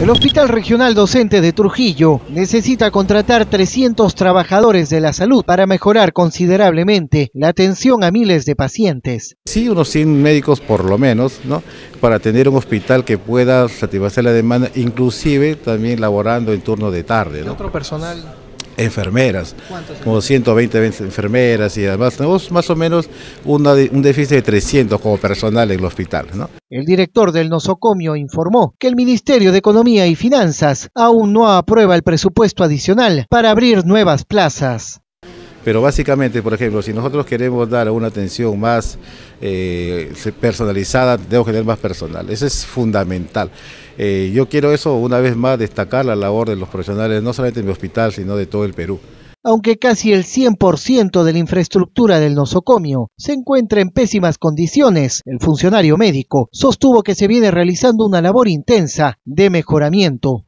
El Hospital Regional Docente de Trujillo necesita contratar 300 trabajadores de la salud para mejorar considerablemente la atención a miles de pacientes. Sí, unos 100 médicos por lo menos, ¿no? para tener un hospital que pueda satisfacer la demanda, inclusive también laborando en turno de tarde. ¿no? otro personal? enfermeras, como 120 enfermeras y además tenemos más o menos un déficit de 300 como personal en el hospital. El director del nosocomio informó que el Ministerio de Economía y Finanzas aún no aprueba el presupuesto adicional para abrir nuevas plazas. Pero básicamente, por ejemplo, si nosotros queremos dar una atención más eh, personalizada, debemos tener más personal. Eso es fundamental. Eh, yo quiero eso, una vez más, destacar la labor de los profesionales, no solamente en mi hospital, sino de todo el Perú. Aunque casi el 100% de la infraestructura del nosocomio se encuentra en pésimas condiciones, el funcionario médico sostuvo que se viene realizando una labor intensa de mejoramiento.